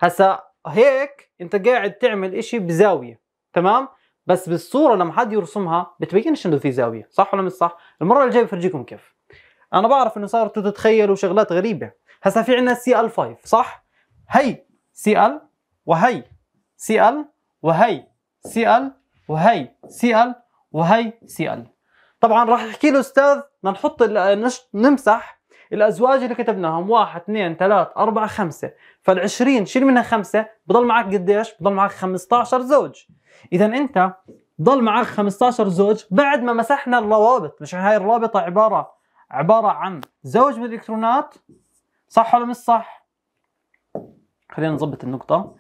هسا هيك انت قاعد تعمل اشي بزاويه تمام بس بالصوره لما حد يرسمها بتبينش انه في زاويه صح ولا مش صح المره الجايه بفرجيكم كيف انا بعرف انه صارت تتخيلوا شغلات غريبه هسا في عندنا سي ال 5 صح هي سي ال وهي سي ال وهي سي ال وهي سي ال وهي سي ال طبعا راح يحكي له استاذ بدنا نحط نمسح الازواج اللي كتبناهم 1 2 3 4 5 فال 20 شيل منها 5 بضل معك قديش؟ بضل معك 15 زوج اذا انت ضل معك 15 زوج بعد ما مسحنا الروابط مش هاي الرابطه عباره عباره عن زوج من الالكترونات صح ولا مش صح خلينا نظبط النقطه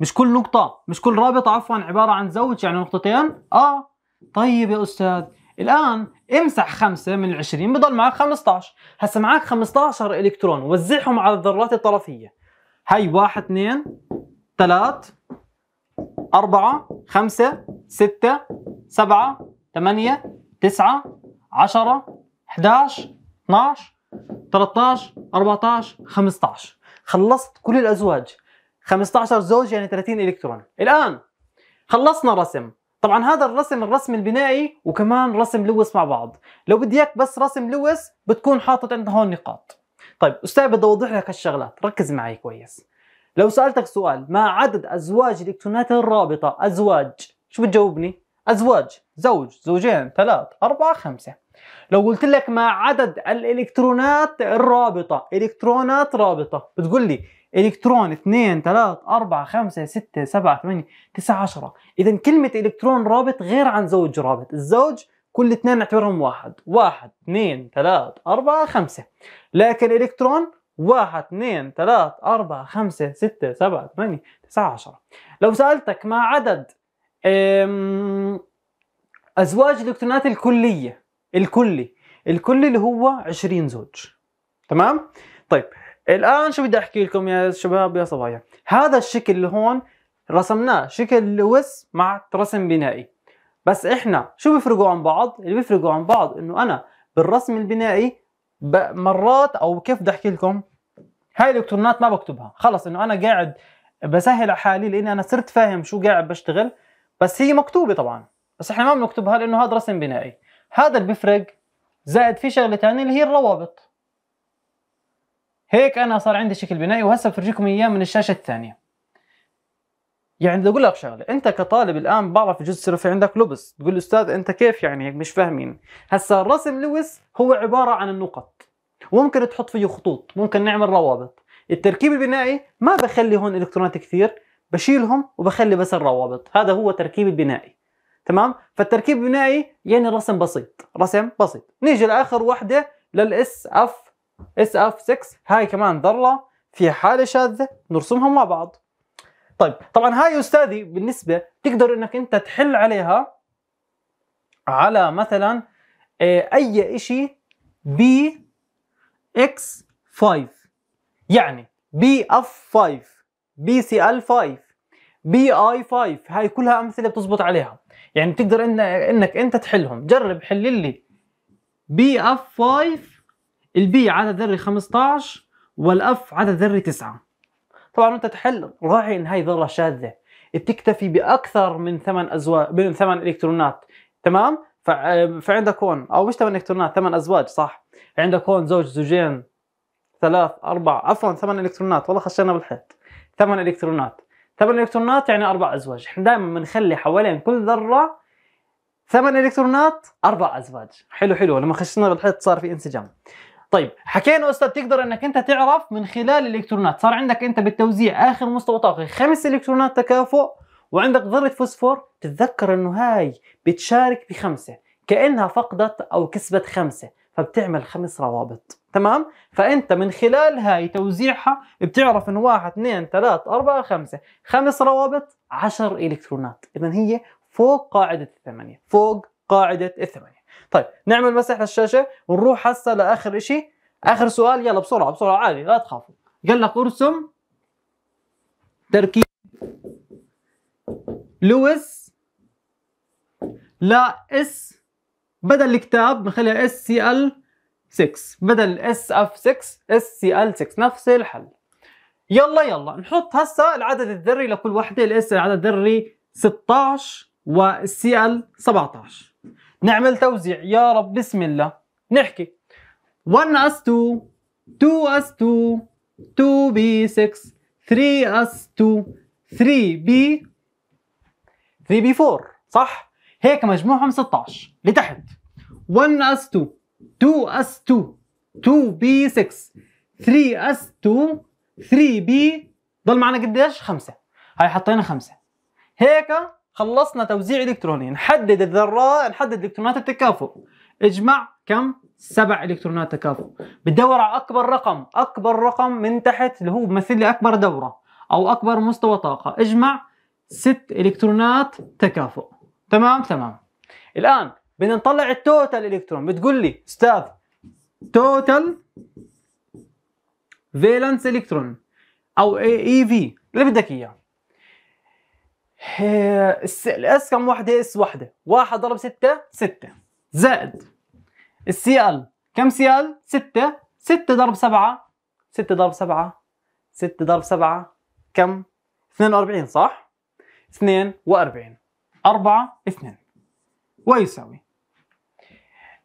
مش كل نقطه مش كل رابطه عفوا عباره عن زوج يعني نقطتين اه طيب يا استاذ الان امسح خمسة من العشرين بضل معك 15 هسا معك 15 الكترون وزعهم على الذرات الطرفيه هي واحد اثنين ثلاث أربعة خمسة ستة سبعة ثمانية تسعة عشرة 11 12 13 14 15 خلصت كل الأزواج 15 زوج يعني 30 إلكترون الآن خلصنا رسم طبعا هذا الرسم الرسم البنائي وكمان رسم لويس مع بعض لو بدي اياك بس رسم لويس بتكون حاطط عند هون نقاط طيب استاذ بدي اوضح لك هالشغلات ركز معي كويس لو سألتك سؤال ما عدد أزواج الإلكترونات الرابطة أزواج شو بتجاوبني؟ أزواج زوج زوجين ثلاث أربعة خمسة لو قلت لك ما عدد الإلكترونات الرابطة إلكترونات رابطة بتقول لي إلكترون 2 3 4 5 6 7 8 9 10 إذا كلمة إلكترون رابط غير عن زوج رابط الزوج كل اثنين نعتبرهم واحد واحد اثنين ثلاث أربعة خمسة لكن إلكترون واحد اثنين ثلاث أربعة خمسة ستة سبعة ثمانية تسعة عشرة لو سألتك ما عدد أزواج الإلكترونات الكلية الكلي الكلي اللي هو عشرين زوج تمام؟ طيب الآن شو بدي أحكي لكم يا شباب يا صبايا هذا الشكل اللي هون رسمناه شكل لويس مع رسم بنائي بس إحنا شو بيفرقوا عن بعض؟ اللي بيفرقوا عن بعض إنه أنا بالرسم البنائي مرات او كيف بدي احكي لكم هاي الالكترونات ما بكتبها خلص انه انا قاعد بسهل على حالي لاني انا صرت فاهم شو قاعد بشتغل بس هي مكتوبه طبعا بس احنا ما بنكتبها لانه هذا رسم بنائي هذا اللي بيفرق زائد في شغله ثانيه اللي هي الروابط هيك انا صار عندي شكل بنائي وهسه بفرجيكم اياه من الشاشه الثانيه يعني بدي اقول لك شغله انت كطالب الان بعرف يجوز يصير في عندك لبس بقول استاذ انت كيف يعني مش فاهمين هسا الرسم لويس هو عباره عن النقط وممكن تحط فيه خطوط ممكن نعمل روابط التركيب البنائي ما بخلي هون الكترونات كثير بشيلهم وبخلي بس الروابط هذا هو التركيب البنائي تمام فالتركيب البنائي يعني رسم بسيط رسم بسيط نيجي لاخر وحده للاس اف اس اف 6 هاي كمان ذره في حاله شاذه نرسمها مع بعض طيب طبعا هاي يا استاذي بالنسبه تقدر انك انت تحل عليها على مثلا آه، اي شيء بي اكس 5 يعني بي اف 5 بي سي ال 5 بي اي 5 هاي كلها امثله بتزبط عليها يعني بتقدر إن انك انت تحلهم جرب حل لي بي اف 5 البي عدد ذري 15 والاف عدد ذري 9 طبعا وانت تحل راعي ان هاي ذره شاذه بتكتفي باكثر من ثمان ازواج من ثمان الكترونات تمام فعندك هون او مش ثمان الكترونات ثمان ازواج صح عندك هون زوج زوجين ثلاث اربع عفوا ثمان الكترونات والله خشينا بالحيط ثمان الكترونات ثمان الكترونات يعني اربع ازواج احنا دائما بنخلي حوالين كل ذره ثمان الكترونات اربع ازواج حلو حلو لما خشينا بالحيط صار في انسجام طيب حكينا استاذ تقدر انك انت تعرف من خلال الالكترونات صار عندك انت بالتوزيع اخر مستوى طاقي خمس الكترونات تكافؤ وعندك ذره فوسفور تتذكر انه هاي بتشارك بخمسه كانها فقدت او كسبت خمسه فبتعمل خمس روابط تمام فانت من خلال هاي توزيعها بتعرف انه واحد اثنين ثلاث أربعة خمسة خمس روابط عشر الكترونات اذا هي فوق قاعده الثمانيه فوق قاعده الثمانيه طيب نعمل مسح للشاشه ونروح هسه لاخر شيء اخر سؤال يلا بسرعه بسرعه عادي لا تخافوا قال لك ارسم تركيب لويس لا اس بدل الكتاب بنخليها اس سي ال 6 بدل اس اف 6 اس سي ال 6 نفس الحل يلا يلا نحط هسه العدد الذري لكل وحده الاس العدد الذري 16 والسي ال 17 نعمل توزيع يا رب بسم الله نحكي 1 as 2 2 as 2 2 b 6 3 as 2 3 b 3 b 4 صح هيك مجموعهم 16 لتحت 1 as 2 2 as 2 2 b 6 3 as 2 3 b ضل معنا قديش 5 هاي حطينا 5 هيك خلصنا توزيع الكتروني نحدد الذرات نحدد الكترونات التكافؤ اجمع كم سبع الكترونات تكافؤ بتدور على اكبر رقم اكبر رقم من تحت اللي هو بمثل لي اكبر دوره او اكبر مستوى طاقه اجمع ست الكترونات تكافؤ تمام تمام الان بدنا نطلع التوتال الكترون بتقول لي استاذ توتال فالنس الكترون او اي في e اللي بدك اياه الاس كم وحده اس وحده واحد ضرب ستة ستة زائد السي ال كم سي ال ستة ستة ضرب سبعة ستة ضرب سبعة ستة ضرب سبعة كم 42 صح 42 4 2 ويساوي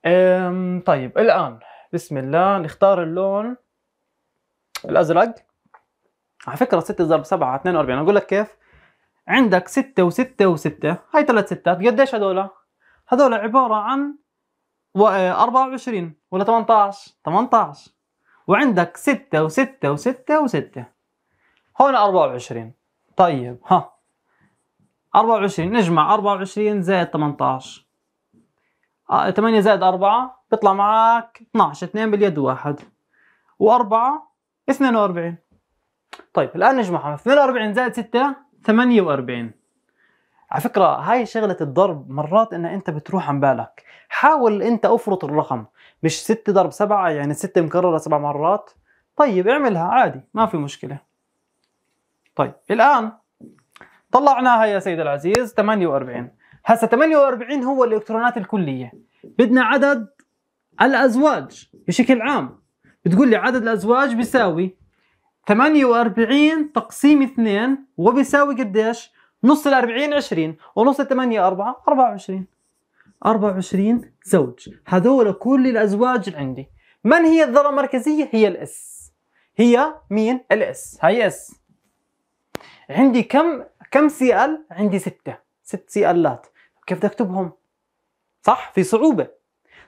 أم طيب الآن بسم الله نختار اللون الأزرق على فكرة 6 ضرب 7 42 أقول لك كيف عندك ستة وستة وستة هاي ثلاث ستات قديش هدول؟ هدول عبارة عن آه، أربعة وعشرين ولا 18 18 وعندك ستة وستة وستة وستة هون أربعة وعشرين طيب ها أربعة وعشرين نجمع أربعة وعشرين زائد 18 8 آه، زائد 4 بيطلع معك 12 2 باليد واحد و4 42 طيب الآن نجمعهم 42 زائد 6 48 على فكرة هاي شغلة الضرب مرات ان انت بتروح عن بالك حاول انت افرط الرقم مش 6 ضرب 7 يعني 6 مكررة 7 مرات طيب اعملها عادي ما في مشكلة طيب الان طلعناها يا سيد العزيز 48 هسا 48 هو الالكترونات الكلية بدنا عدد الازواج بشكل عام بتقول لي عدد الازواج بيساوي 48 تقسيم 2 وبيساوي قديش؟ نص ال 40 20 ونص ال 8 4 24 24 زوج هذول كل الازواج اللي عندي من هي الذره المركزيه؟ هي الاس هي مين؟ الاس هاي اس عندي كم كم سي ال؟ عندي سته ست سي الات كيف بدي اكتبهم؟ صح؟ في صعوبه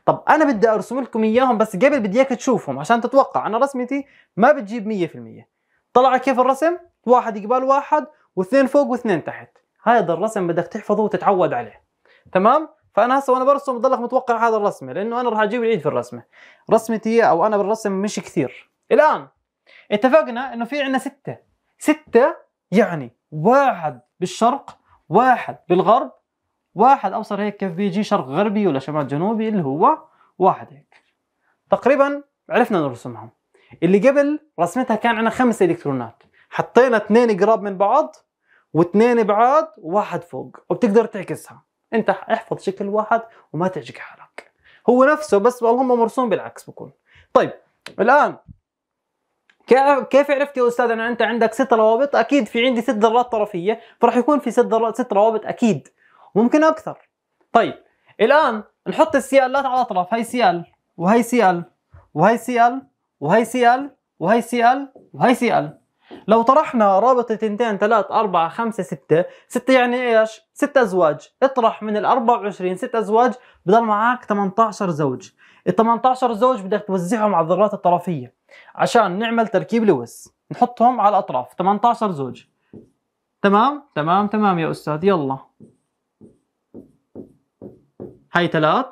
طب انا بدي ارسم لكم اياهم بس قبل بدي اياك تشوفهم عشان تتوقع انا رسمتي ما بتجيب 100% طلع كيف الرسم واحد قبال واحد واثنين فوق واثنين تحت هذا الرسم بدك تحفظه وتتعود عليه تمام فانا هسه وانا برسم بضلك متوقع هذا الرسمه لانه انا راح اجيب العيد في الرسمه رسمتي او انا بالرسم مش كثير الان اتفقنا انه في عندنا ستة ستة يعني واحد بالشرق واحد بالغرب واحد ابصر هيك كيف بيجي شرق غربي ولا شمال جنوبي اللي هو واحد هيك تقريبا عرفنا نرسمها اللي قبل رسمتها كان عندنا خمس الكترونات حطينا اثنين قراب من بعض واثنين بعاد وواحد فوق وبتقدر تعكسها انت احفظ شكل واحد وما تعجك حالك هو نفسه بس والله مرسوم بالعكس بكون طيب الان كيف عرفت يا استاذ انه انت عندك ست روابط؟ اكيد في عندي ست ذرات طرفيه فراح يكون في ست ذرات ست روابط اكيد وممكن اكثر طيب الان نحط السيالات على الاطراف هي سيال وهي سيال وهي سيال وهي سيال وهي سيال وهي سيال لو طرحنا رابطة 2 3 4 5 6 6 يعني ايش؟ 6 ازواج اطرح من ال 24 6 ازواج بضل معك 18 زوج ال 18 زوج بدك توزعهم على الذرات الطرفية عشان نعمل تركيب لويس نحطهم على الاطراف 18 زوج تمام؟ تمام تمام يا استاذ يلا هاي ثلاث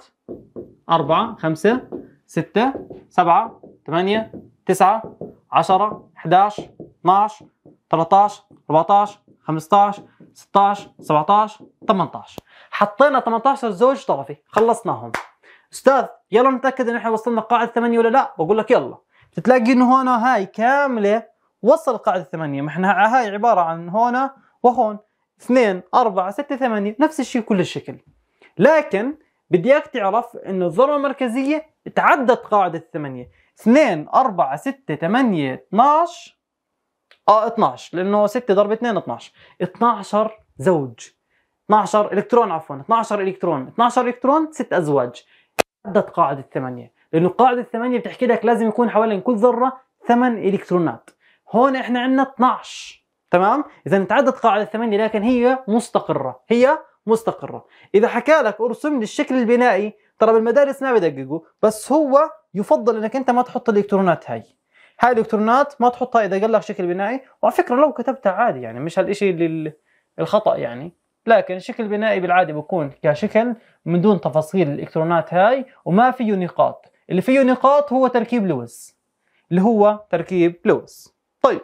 أربعة خمسة ستة سبعة ثمانية تسعة عشرة 11 12 13 14 15 16 17 18 حطينا 18 زوج طرفي خلصناهم استاذ يلا نتاكد ان احنا وصلنا قاعده 8 ولا لا بقول لك يلا بتلاقي انه هون هاي كامله وصل قاعده 8 ما احنا هاي عباره عن هون وهون 2 4 6 8 نفس الشيء كل الشكل لكن بدي اياك تعرف انه الذرة المركزية تعدت قاعدة الثمانية 2 4 6 8 12 اه 12 لانه 6 ضرب 2 12 12 زوج 12 الكترون عفوا 12 الكترون 12 الكترون 6 ازواج عدت قاعدة الثمانية لانه قاعدة الثمانية بتحكي لك لازم يكون حوالين كل ذرة 8 الكترونات هون احنا عندنا 12 تمام اذا تعدت قاعدة الثمانية لكن هي مستقرة هي مستقرة إذا حكى لك ارسم لي الشكل البنائي ترى بالمدارس ما بدققوا بس هو يفضل انك انت ما تحط الالكترونات هاي هاي الالكترونات ما تحطها اذا قال لك شكل بنائي وعلى فكره لو كتبتها عادي يعني مش هالإشي اللي الخطا يعني لكن الشكل البنائي بالعاده بكون كشكل من دون تفاصيل الالكترونات هاي وما فيه نقاط اللي فيه نقاط هو تركيب لويس اللي هو تركيب لويس طيب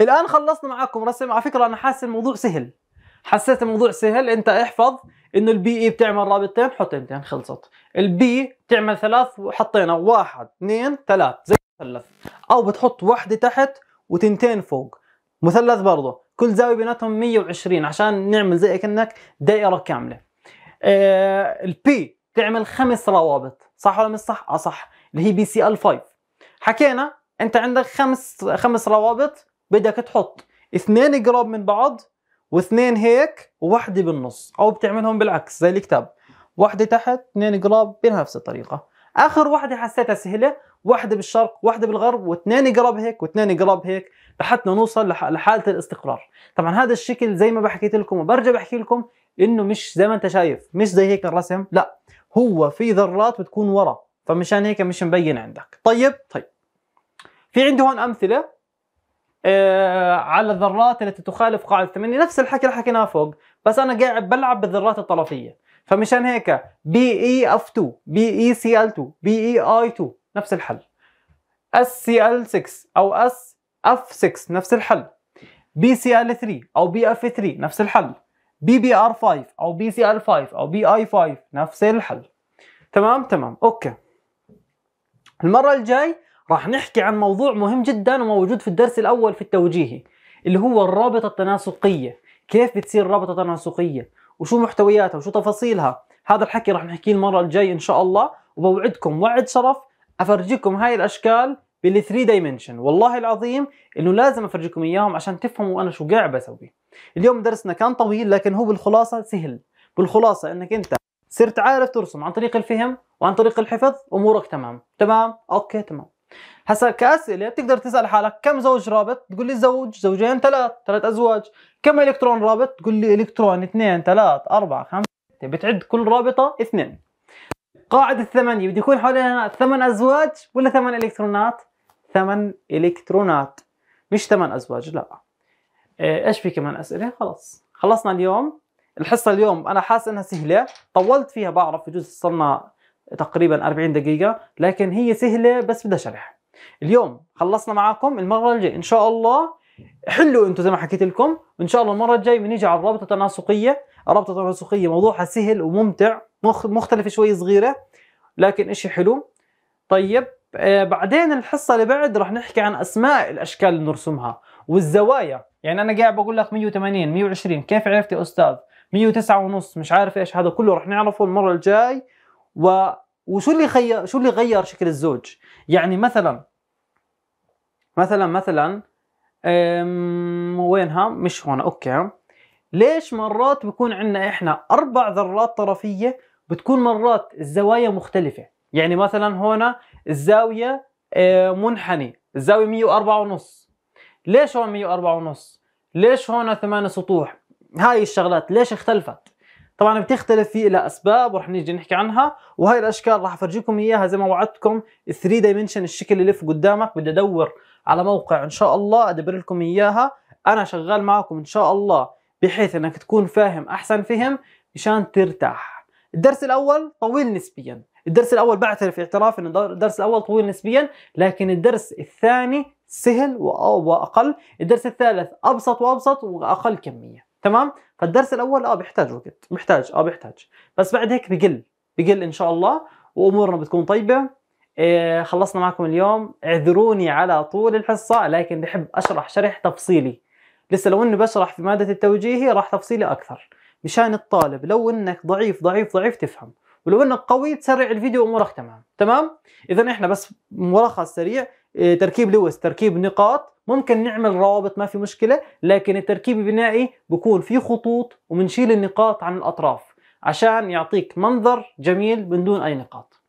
الان خلصنا معكم رسم على فكره انا حاسس الموضوع سهل حسيت الموضوع سهل انت احفظ انه البي اي e بتعمل رابطتين حط امتين خلصت البي بتعمل ثلاث وحطينا واحد اثنين ثلاث زي مثلث او بتحط واحده تحت وتنتين فوق مثلث برضه كل زاويه بيناتهم 120 عشان نعمل زي كانك دائره كامله آه البي بتعمل خمس روابط صح ولا مش صح؟ اه صح اللي هي بي سي ال 5 حكينا انت عندك خمس خمس روابط بدك تحط اثنين قراب من بعض واثنين هيك وواحدة بالنص أو بتعملهم بالعكس زي الكتاب واحدة تحت اثنين قراب بنفس الطريقة آخر واحدة حسيتها سهلة واحدة بالشرق واحدة بالغرب واثنين قراب هيك واثنين قراب هيك لحتى نوصل لحالة الاستقرار طبعا هذا الشكل زي ما بحكيت لكم وبرجع بحكي لكم انه مش زي ما انت شايف مش زي هيك الرسم لا هو في ذرات بتكون ورا فمشان هيك مش مبين عندك طيب طيب في عندي هون امثله آه، على الذرات التي تخالف قاعده الثمانية نفس الحكي اللي حكيناه فوق بس انا قاعد بلعب بالذرات الطرفيه فمشان هيك بي اي اف 2 بي اي سي ال 2 بي اي اي 2 نفس الحل اس سي ال 6 او اس اف 6 نفس الحل بي سي ال 3 او بي اف 3 نفس الحل بي بي ار 5 او بي سي ال 5 او بي اي 5 نفس الحل تمام تمام اوكي المره الجاي راح نحكي عن موضوع مهم جدا وموجود في الدرس الأول في التوجيهي اللي هو الرابطة التناسقية كيف بتصير رابطة تناسقية وشو محتوياتها وشو تفاصيلها هذا الحكي راح نحكيه المرة الجاي إن شاء الله وبوعدكم وعد شرف أفرجيكم هاي الأشكال بال 3 دايمنشن والله العظيم انه لازم افرجيكم اياهم عشان تفهموا انا شو قاعد بسوي اليوم درسنا كان طويل لكن هو بالخلاصه سهل بالخلاصه انك انت صرت عارف ترسم عن طريق الفهم وعن طريق الحفظ امورك تمام تمام اوكي تمام هسا كاسئله بتقدر تسال حالك كم زوج رابط تقول لي زوج زوجين ثلاث ثلاث ازواج كم الكترون رابط تقول لي الكترون اثنين ثلاث اربعة خمسة ستة بتعد كل رابطه اثنين قاعدة الثمانية بده يكون حوالينا ثمان أزواج ولا ثمان إلكترونات؟ ثمان إلكترونات مش ثمان أزواج لا إيه، إيش في كمان أسئلة؟ خلص، خلصنا اليوم الحصة اليوم أنا حاسس إنها سهلة طولت فيها بعرف بجوز صرنا تقريبا 40 دقيقه لكن هي سهله بس بدها شرح اليوم خلصنا معاكم المره الجايه ان شاء الله حلوا انتم زي ما حكيت لكم وان شاء الله المره الجايه بنيجي على الرابطه التناسقيه الرابطه التناسقيه موضوعها سهل وممتع مختلفه شوي صغيره لكن اشي حلو طيب آه بعدين الحصه اللي بعد رح نحكي عن اسماء الاشكال اللي نرسمها والزوايا يعني انا قاعد بقول لك 180 120 كيف عرفت يا استاذ 109 ونص مش عارف ايش هذا كله رح نعرفه المره الجاي و وشو اللي خير شو اللي غير شكل الزوج يعني مثلا مثلا مثلا وينها مش هون اوكي ليش مرات بكون عندنا احنا اربع ذرات طرفيه بتكون مرات الزوايا مختلفه يعني مثلا هنا الزاويه أه، منحني الزاويه 104 ونص ليش هون 104 ونص ليش هون ثمان سطوح هاي الشغلات ليش اختلفت طبعا بتختلف في لها اسباب ورح نيجي نحكي عنها وهي الاشكال راح افرجيكم اياها زي ما وعدتكم 3 دايمنشن الشكل اللي يلف قدامك بدي ادور على موقع ان شاء الله ادبر لكم اياها انا شغال معكم ان شاء الله بحيث انك تكون فاهم احسن فهم مشان ترتاح الدرس الاول طويل نسبيا الدرس الاول بعترف اعتراف ان الدرس الاول طويل نسبيا لكن الدرس الثاني سهل واقل الدرس الثالث ابسط وابسط واقل كميه تمام فالدرس الاول اه بيحتاج وقت بيحتاج اه بيحتاج بس بعد هيك بقل بقل ان شاء الله وامورنا بتكون طيبه إيه خلصنا معكم اليوم اعذروني على طول الحصه لكن بحب اشرح شرح تفصيلي لسه لو اني بشرح في ماده التوجيهي راح تفصيلي اكثر مشان الطالب لو انك ضعيف ضعيف ضعيف تفهم ولو انك قوي تسرع الفيديو امورك تمام تمام اذا احنا بس ملخص سريع إيه، تركيب لويس تركيب نقاط ممكن نعمل روابط ما في مشكله لكن التركيب البنائي بكون في خطوط وبنشيل النقاط عن الاطراف عشان يعطيك منظر جميل من دون اي نقاط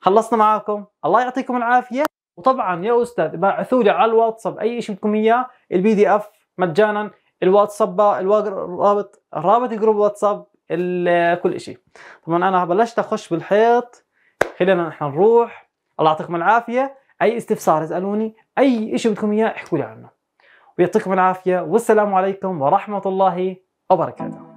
خلصنا معاكم الله يعطيكم العافيه وطبعا يا استاذ ابعثوا لي على الواتساب اي شيء بدكم اياه البي دي اف مجانا الواتساب الرابط رابط جروب واتساب كل شيء طبعا انا بلشت اخش بالحيط خلينا نحن نروح الله يعطيكم العافيه اي استفسار اسالوني اي شيء بدكم اياه احكوا لي عنه ويعطيكم العافيه والسلام عليكم ورحمه الله وبركاته